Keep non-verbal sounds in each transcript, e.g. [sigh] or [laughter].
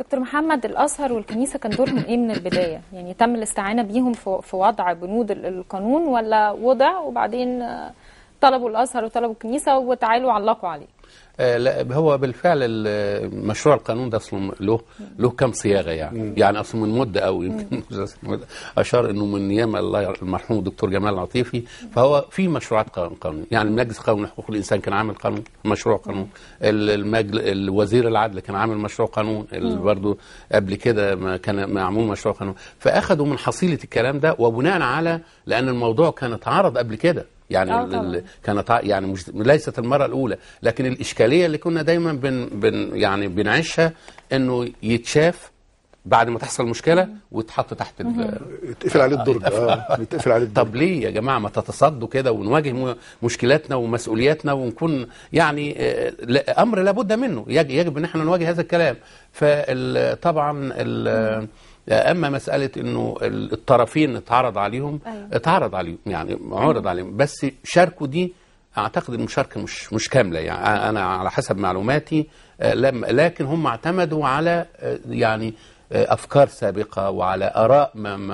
دكتور محمد الازهر والكنيسه كان دورهم ايه من البدايه؟ يعني تم الاستعانه بيهم في وضع بنود القانون ولا وضع وبعدين آه، طلبوا الازهر وطلبوا الكنيسه وتعالوا علقوا عليه؟ آه، لا هو بالفعل مشروع القانون ده اصلا له له كام صياغه يعني يعني اصلا من مده او يمكن اشار انه من ايام الله المرحوم الدكتور جمال العطيفي فهو في مشروعات قانون يعني المجلس القومي لحقوق الانسان كان عامل قانون مشروع قانون المجل وزير العدل كان عامل مشروع قانون برضه قبل كده كان معمول مشروع قانون فاخذوا من حصيله الكلام ده وبناء على لان الموضوع كان اتعرض قبل كده يعني آه ال... كانت يعني مش ليست المره الاولى لكن الاشكاليه اللي كنا دايما بن, بن يعني بنعيشها انه يتشاف بعد ما تحصل مشكله ويتحط تحت ال يتقفل عليه الدرج اه يتقفل عليه الدرج طب ليه يا جماعه ما تتصدوا كده ونواجه مشكلاتنا ومسؤولياتنا ونكون يعني آه، امر لابد منه يجب ان احنا نواجه هذا الكلام فطبعا اما مساله انه الطرفين اتعرض عليهم أيوة. اتعرض عليهم يعني عرض عليهم بس شاركوا دي اعتقد المشاركه مش مش كامله يعني انا على حسب معلوماتي آه، لم لكن هم اعتمدوا على آه، يعني افكار سابقه وعلى اراء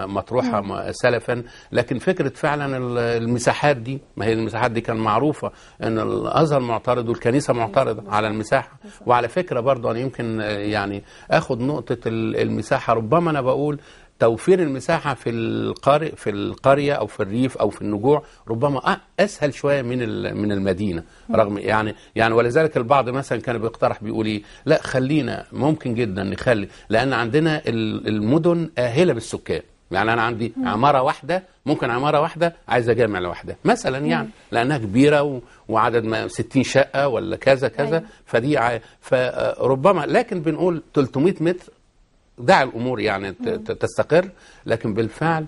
مطروحه سلفا لكن فكره فعلا المساحات دي ما هي المساحات دي كان معروفه ان الازهر معترض والكنيسه معترضه أيوة. على المساحه وعلى فكره برضه انا يمكن يعني اخد نقطه المساحه ربما انا بقول توفير المساحة في القارئ في القرية أو في الريف أو في النجوع ربما أسهل شوية من من المدينة رغم يعني يعني ولذلك البعض مثلا كان بيقترح بيقول إيه لا خلينا ممكن جدا نخلي لأن عندنا المدن آهلة بالسكان يعني أنا عندي عمارة واحدة ممكن عمارة واحدة عايزة جامع لوحدها مثلا يعني لأنها كبيرة وعدد ما 60 شقة ولا كذا كذا أيوة. فدي فربما آه، لكن بنقول 300 متر دع الامور يعني تستقر لكن بالفعل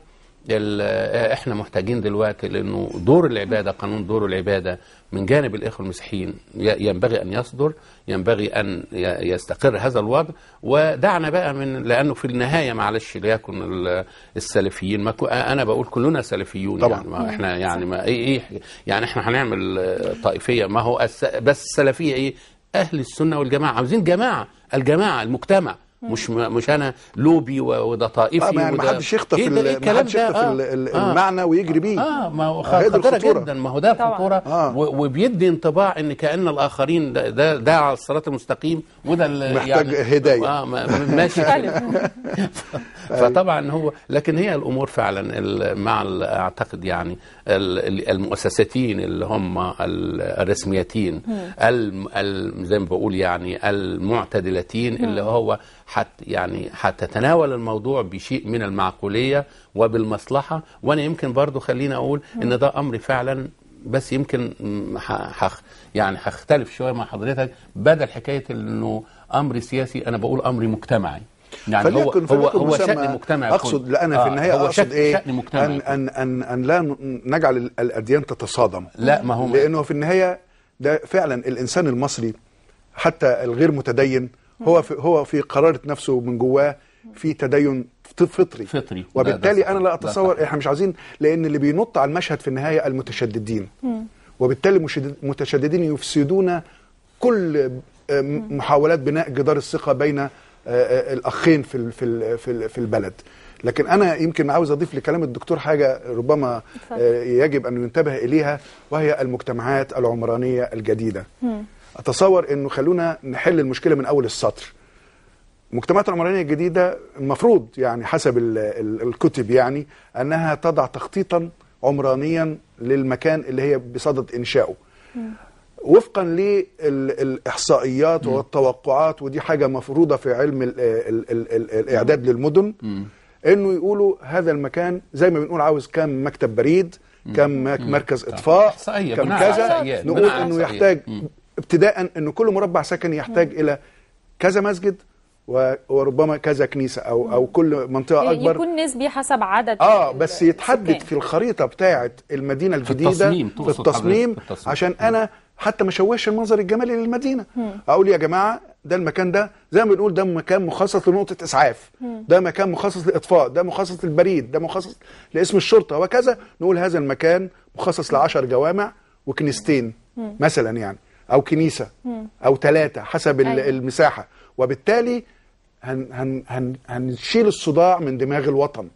احنا محتاجين دلوقتي لانه دور العباده قانون دور العباده من جانب الاخوه المسيحيين ينبغي ان يصدر ينبغي ان يستقر هذا الوضع ودعنا بقى من لانه في النهايه معلش ليكن السلفيين ما انا بقول كلنا سلفيون طبعا يعني ما احنا يعني ما إيه-, ايه يعني احنا هنعمل طائفيه ما هو بس السلفيه ايه اهل السنه والجماعه عاوزين جماعه الجماعه المجتمع مش مش انا لوبي وده طائفي آه يعني ما حدش يخطف الكلام ده آه المعنى ويجري بيه اه ما هو خطيره جدا ما هو ده خطوره آه وبيدي انطباع ان كان الاخرين ده ده, ده على الصراط المستقيم وده محتاج يعني هدايه اه ماشي [laughs] [laughs] فطبعا هو لكن هي الامور فعلا مع اعتقد يعني المؤسساتين اللي هم الرسميتين زي ما بقول يعني المعتدلتين اللي هو حت يعني حتتناول الموضوع بشيء من المعقوليه وبالمصلحه وانا يمكن برضو خليني اقول ان ده امر فعلا بس يمكن حخ يعني هختلف شويه مع حضرتك بدل حكايه انه امر سياسي انا بقول امر مجتمعي يعني هو هو, هو شأن مجتمع اقصد لا انا آه في النهايه هو اقصد شأن ايه شأن مجتمع أن, أن, ان ان لا نجعل الاديان تتصادم لا ما هو لانه في النهايه ده فعلا الانسان المصري حتى الغير متدين هو في هو في قراره نفسه من جواه في تدين فطري فطري وبالتالي انا لا اتصور احنا مش عايزين لان اللي بينط على المشهد في النهايه المتشددين وبالتالي المتشددين يفسدون كل آه، محاولات بناء جدار الثقه بين آه، آه، الاخين في في في البلد لكن انا يمكن عاوز اضيف لكلام الدكتور حاجه ربما آه، يجب ان ينتبه اليها وهي المجتمعات العمرانيه الجديده اتصور انه خلونا نحل المشكله من اول السطر المجتمعات العمرانيه الجديده المفروض يعني حسب الكتب يعني انها تضع تخطيطا عمرانيا للمكان اللي هي بصدد انشائه وفقا للاحصائيات والتوقعات ودي حاجه مفروضه في علم الـ الـ الـ الاعداد للمدن انه يقولوا هذا المكان زي ما بنقول عاوز كم مكتب بريد كم مركز اطفاء كم كذا نقول انه يحتاج ابتداء انه كل مربع سكني يحتاج الى كذا مسجد وربما كذا كنيسه او او كل منطقه اكبر يكون نسبي حسب عدد اه بس يتحدد في الخريطه بتاعه المدينه الجديده في التصميم, في التصميم, في التصميم عشان انا حتى ما شوهش المنظر الجمالي للمدينه اقول يا جماعه ده المكان ده زي ما بنقول ده مكان مخصص لنقطه اسعاف ده مكان مخصص لاطفاء ده مخصص للبريد ده مخصص لاسم الشرطه وكذا نقول هذا المكان مخصص لعشر جوامع وكنيستين مثلا يعني او كنيسه او ثلاثه حسب أيوة. المساحه وبالتالي هن هن هن هنشيل الصداع من دماغ الوطن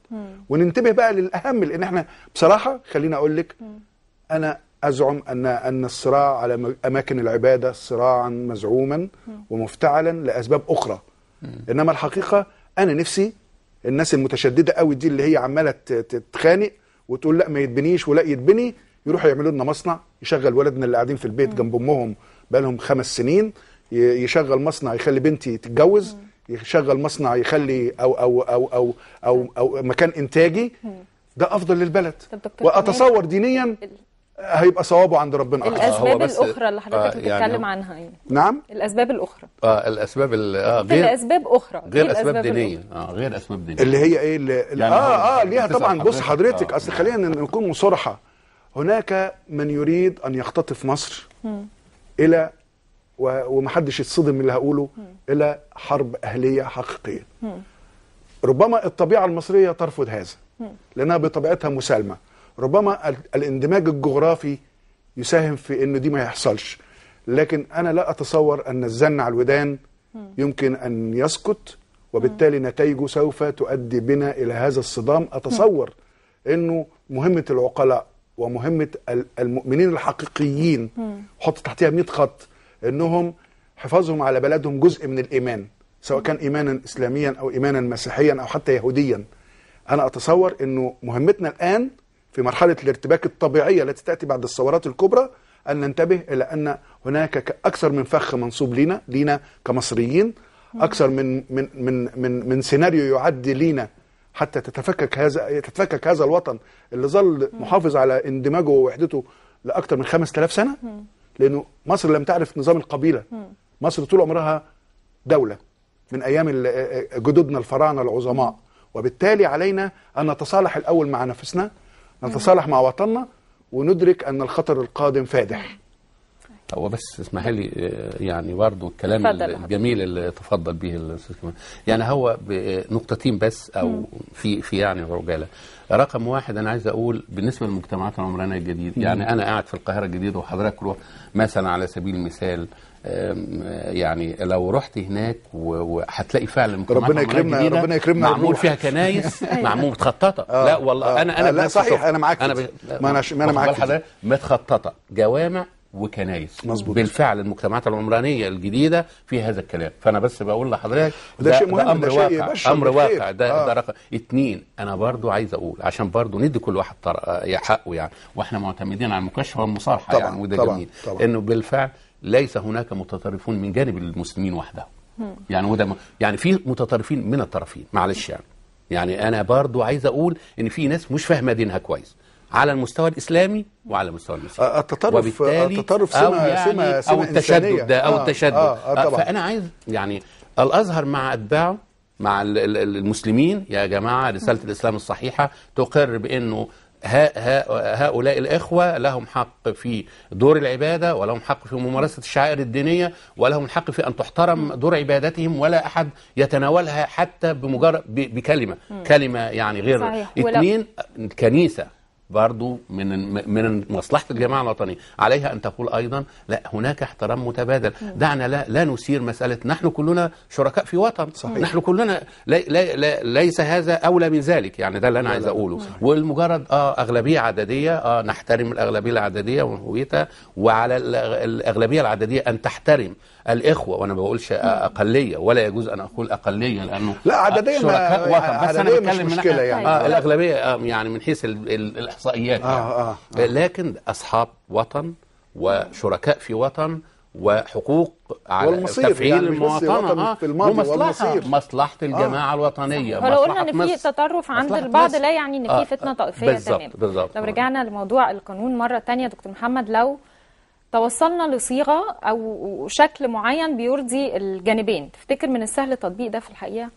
وننتبه بقى للاهم لان احنا بصراحه خليني اقول لك انا أزعم أن أن الصراع على أماكن العبادة صراعا مزعوما ومفتعلا لأسباب أخرى إنما الحقيقة أنا نفسي الناس المتشددة قوي دي اللي هي عمالة تتخانق وتقول لا ما يتبنيش ولا يتبني يروحوا يعملوا لنا مصنع يشغل ولدنا اللي قاعدين في البيت جنب أمهم بقالهم خمس سنين يشغل مصنع يخلي بنتي تتجوز يشغل مصنع يخلي أو أو أو أو أو, أو, أو مكان إنتاجي ده أفضل للبلد وأتصور دينيا هيبقى صوابه عند ربنا اكتر الاسباب الاخرى اللي حضرتك آه، يعني بتتكلم يعني عنها يعني. نعم الاسباب الاخرى اه الاسباب اه غير اسباب اخرى غير اسباب دينيه اه غير اسباب دينيه اللي هي ايه اللي يعني اه اه يعني ليها طبعا بص حضرتك آه. اصل خلينا نكون مصرحه هناك من يريد ان يختطف مصر م. الى ومحدش يتصدم من اللي هقوله م. الى حرب اهليه حقيقيه م. ربما الطبيعه المصريه ترفض هذا لانها بطبيعتها مسالمه ربما الاندماج الجغرافي يساهم في ان دي ما يحصلش لكن انا لا اتصور ان الزن على الودان يمكن ان يسكت وبالتالي نتائجه سوف تؤدي بنا الى هذا الصدام اتصور انه مهمه العقلاء ومهمه المؤمنين الحقيقيين حط تحتها 100 خط انهم حفاظهم على بلدهم جزء من الايمان سواء كان ايمانا اسلاميا او ايمانا مسيحيا او حتى يهوديا انا اتصور انه مهمتنا الان في مرحلة الارتباك الطبيعية التي تأتي بعد الثورات الكبرى أن ننتبه إلى أن هناك أكثر من فخ منصوب لينا لينا كمصريين أكثر من من من من, من سيناريو يعد لينا حتى تتفكك هذا تتفكك هذا الوطن اللي ظل محافظ على اندماجه ووحدته لأكثر من 5000 سنة لأنه مصر لم تعرف نظام القبيلة مصر طول عمرها دولة من أيام جدودنا الفراعنة العظماء وبالتالي علينا أن نتصالح الأول مع نفسنا نتصالح مع وطننا وندرك أن الخطر القادم فادح هو بس اسمح لي آه، يعني برضه الكلام الجميل اللي تفضل به الاستاذ كمال يعني هو نقطتين بس او في في يعني عجاله رقم واحد انا عايز اقول بالنسبه للمجتمعات العمرانيه الجديده يعني انا قاعد في القاهره الجديده وحضرتك روح مثلا على سبيل المثال آه، يعني لو رحت هناك وهتلاقي فعلا ربنا يكرمنا ربنا يكرمنا معمول فيها كنايس [laughs] أيوة. معمول متخططه آه لا والله آه انا انا آه لا صحيح انا معاك انا انا ما انا معاك متخططه جوامع وكنايس مظبوط بالفعل المجتمعات العمرانيه الجديده في هذا الكلام فانا بس بقول لحضرتك ده, ده شيء مهم ده امر ده شيء واقع امر واقع ده, آه. ده رقم اتنين انا برضو عايز اقول عشان برضو ندي كل واحد آه، حقه يعني واحنا معتمدين على المكاشفه والمصالحه يعني وده طبعًا جميل طبعًا انه بالفعل ليس هناك متطرفون من جانب المسلمين وحدهم يعني وده يعني في متطرفين من الطرفين معلش يعني يعني انا برضو عايز اقول ان في ناس مش فاهمه دينها كويس على المستوى الاسلامي وعلى المستوى المسيحي التطرف وبالتالي التطرف سمه أو يعني سمه, سمة او التشدد ده او آه التشدد آه آه طبعا. فانا عايز يعني الازهر مع اتباعه مع المسلمين يا جماعه رساله الاسلام الصحيحه تقر بانه ها هؤلاء الإخوة لهم حق في دور العبادة ولهم حق في ممارسة الشعائر الدينية ولهم الحق في أن تحترم دور عبادتهم ولا أحد يتناولها حتى بمجرد بكلمة كلمة يعني غير صحيح. اثنين الكنيسة برضو من من مصلحه الجماعه الوطنيه عليها ان تقول ايضا لا هناك احترام متبادل دعنا لا, لا نثير مساله نحن كلنا شركاء في وطن صحيح. نحن كلنا لي لي لي ليس هذا اولى من ذلك يعني ده اللي انا عايز اقوله والمجرد اه اغلبيه عدديه اه نحترم الاغلبيه العدديه وهويتها وعلى الاغلبيه العدديه ان تحترم الاخوه وانا ما بقولش اقليه ولا يجوز ان اقول اقليه لانه لا عدديه شركاء وطن بس انا بتكلم مش مشكله يعني آه الاغلبيه آه يعني من حيث ال احصائيات آه، يعني. آه آه آه. لكن اصحاب وطن وشركاء في وطن وحقوق على تفعيل يعني المواطنه آه في ومصلحه مصلحه آه. الجماعه آه. الوطنيه ولو قلنا ان في تطرف عند البعض لا يعني ان في آه. فتنه طائفيه بالزبط. تمام بالزبط. لو رجعنا لموضوع القانون مره ثانيه دكتور محمد لو توصلنا لصيغه او شكل معين بيرضي الجانبين تفتكر من السهل تطبيق ده في الحقيقه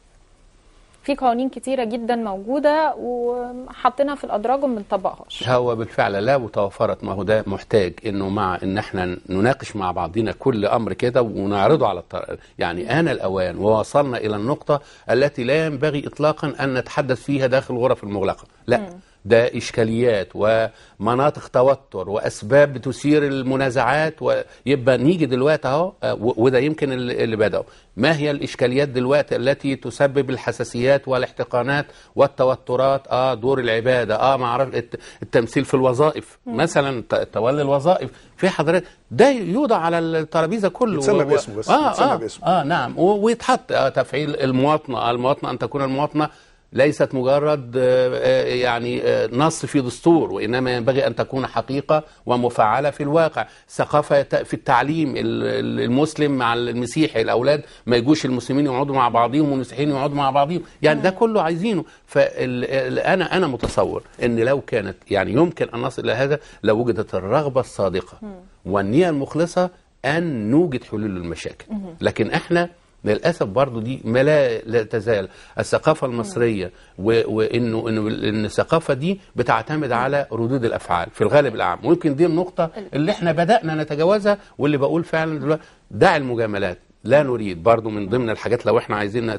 في قوانين كتيرة جدا موجودة وحاطينها في الأدراج وما بنطبقهاش هو بالفعل لا وتوفرت ما هو ده محتاج إنه مع إن احنا نناقش مع بعضنا كل أمر كده ونعرضه على الطرق. يعني آن الأوان ووصلنا إلى النقطة التي لا ينبغي إطلاقا أن نتحدث فيها داخل الغرف المغلقة لا م. ده إشكاليات ومناطق توتر وأسباب بتثير المنازعات ويبقى نيجي دلوقتي أهو وده يمكن اللي بدأوا ما هي الإشكاليات دلوقتي التي تسبب الحساسيات والاحتقانات والتوترات آه دور العبادة آه معرفة التمثيل في الوظائف م. مثلا تولي الوظائف في حضرتك ده يوضع على الترابيزة كله يتسمى باسمه بس آه, آه, باسمه. آه نعم ويتحط آه تفعيل المواطنة آه، المواطنة أن تكون المواطنة ليست مجرد آه، آه، يعني آه، نص في دستور وانما ينبغي ان تكون حقيقه ومفعله في الواقع ثقافه في التعليم المسلم مع المسيحي الاولاد ما يجوش المسلمين يقعدوا مع بعضهم والمسيحيين يقعدوا مع بعضهم يعني ده نعم. كله عايزينه فانا انا متصور ان لو كانت يعني يمكن ان نصل الى هذا لو وجدت الرغبه الصادقه والنيه المخلصه ان نوجد حلول للمشاكل لكن احنا للاسف برضو دي ما لا, لا تزال الثقافه المصريه وانه انه ان الثقافه دي بتعتمد على ردود الافعال في الغالب العام ويمكن دي النقطه اللي احنا بدانا نتجاوزها واللي بقول فعلا دلوقتي دع المجاملات لا نريد برضو من ضمن الحاجات لو احنا عايزين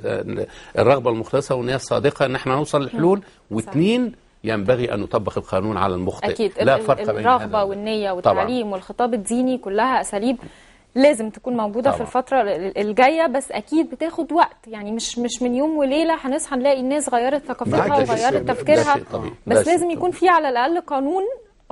الرغبه المخلصه والنيه الصادقه ان احنا نوصل لحلول واثنين ينبغي أن نطبق القانون على المخطئ أكيد لا فرق بين الرغبة والنية والتعليم طبعا. والخطاب الديني كلها أساليب لازم تكون موجوده طبعا. في الفتره الجايه بس اكيد بتاخد وقت يعني مش مش من يوم وليله هنصحى نلاقي الناس غيرت ثقافتها وغيرت تفكيرها بس لازم يكون في على الاقل قانون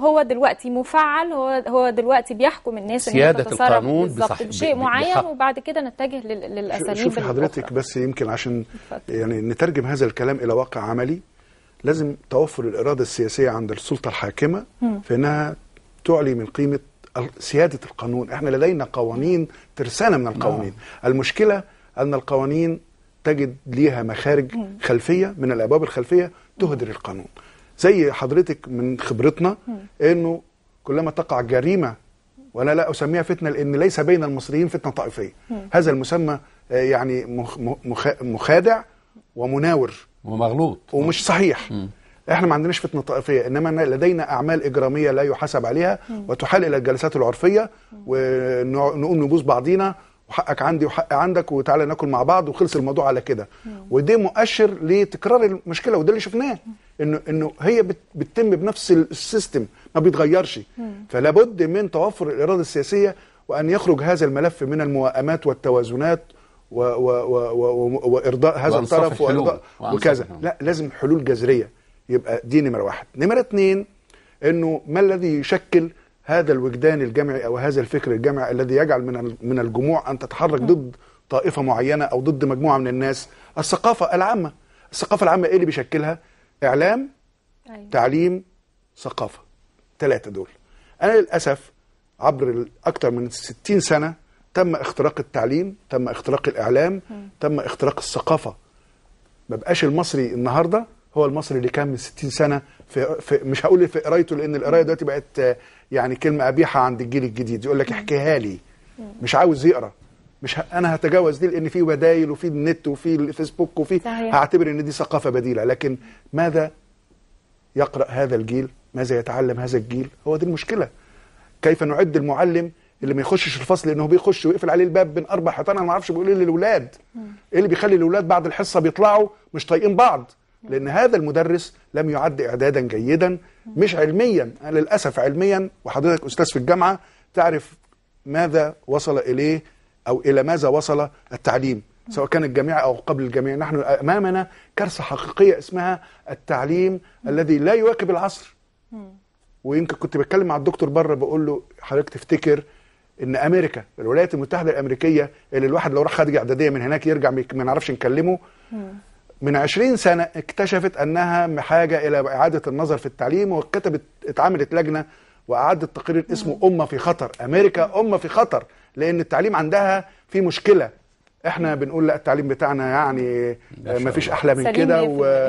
هو دلوقتي مفعل هو هو دلوقتي بيحكم الناس سيادة القانون بالظبط بشيء معين بحق. وبعد كده نتجه للاساليب شوفي حضرتك بس يمكن عشان يعني نترجم هذا الكلام الى واقع عملي لازم توفر الاراده السياسيه عند السلطه الحاكمه م. في انها تعلي من قيمه سياده القانون احنا لدينا قوانين ترسانه من القوانين نعم. المشكله ان القوانين تجد ليها مخارج خلفيه من الابواب الخلفيه تهدر القانون زي حضرتك من خبرتنا انه كلما تقع جريمه وانا لا اسميها فتنه لان ليس بين المصريين فتنه طائفيه هذا المسمى آه، يعني مخادع ومناور ومغلوط ومش صحيح احنا ما عندناش فتنه طائفيه انما لدينا اعمال اجراميه لا يحاسب عليها وتحال الى الجلسات العرفيه ونقوم نبوس بعضينا وحقك عندي وحق عندك وتعالى ناكل مع بعض وخلص الموضوع على كده وده مؤشر لتكرار المشكله وده اللي شفناه انه انه هي بتتم بنفس السيستم ما بيتغيرش فلا بد من توفر الاراده السياسيه وان يخرج هذا الملف من الموائمات والتوازنات و و و و وارضاء هذا الطرف وارضاء وكذا لا لازم حلول جذريه يبقى دي نمره واحد نمره اتنين انه ما الذي يشكل هذا الوجدان الجمعي او هذا الفكر الجمعي الذي يجعل من من الجموع ان تتحرك ضد طائفه معينه او ضد مجموعه من الناس الثقافه العامه الثقافه العامه ايه اللي بيشكلها اعلام أيوة. تعليم ثقافه ثلاثه دول انا للاسف عبر اكثر من 60 سنه تم اختراق التعليم تم اختراق الاعلام م. تم اختراق الثقافه ما بقاش المصري النهارده هو المصري اللي كان من 60 سنه في, في مش هقول في قرايته لان القرايه دلوقتي بقت يعني كلمه قبيحه عند الجيل الجديد يقول لك احكيها لي مش عاوز يقرا مش انا هتجاوز دي لان في بدايل وفي النت وفي الفيسبوك وفي هعتبر ان دي ثقافه بديله لكن ماذا يقرا هذا الجيل ماذا يتعلم هذا الجيل هو دي المشكله كيف نعد المعلم اللي ما يخشش الفصل لانه بيخش ويقفل عليه الباب بين اربع حيطان انا ما اعرفش بيقول ايه للاولاد ايه اللي بيخلي الاولاد بعد الحصه بيطلعوا مش طايقين بعض لان هذا المدرس لم يعد اعدادا جيدا مش علميا للاسف علميا وحضرتك استاذ في الجامعه تعرف ماذا وصل اليه او الى ماذا وصل التعليم سواء كان الجميع او قبل الجميع نحن امامنا كارثه حقيقيه اسمها التعليم الذي لا يواكب العصر ويمكن كنت بتكلم مع الدكتور بره بقول له حضرتك تفتكر ان امريكا الولايات المتحده الامريكيه اللي الواحد لو راح خارج اعداديه من هناك يرجع ما نعرفش نكلمه من 20 سنة اكتشفت أنها بحاجة إلى إعادة النظر في التعليم وكتبت اتعملت لجنة وأعدت تقرير اسمه أمة في خطر أمريكا أمة في خطر لأن التعليم عندها في مشكلة احنا بنقول لا التعليم بتاعنا يعني ما فيش احلى من كده و...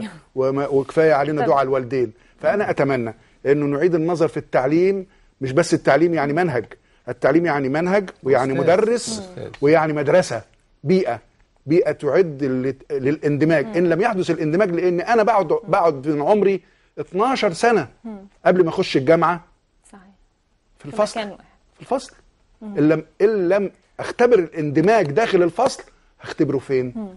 وكفايه علينا دعاء الوالدين فانا اتمنى انه نعيد النظر في التعليم مش بس التعليم يعني منهج التعليم يعني منهج ويعني مدرس ويعني مدرسه بيئه بيئه تعد للاندماج ان لم يحدث الاندماج لان انا بقعد بقعد من عمري 12 سنه قبل ما اخش الجامعه صحيح في الفصل في الفصل ان لم ان لم اختبر الاندماج داخل الفصل هختبره فين؟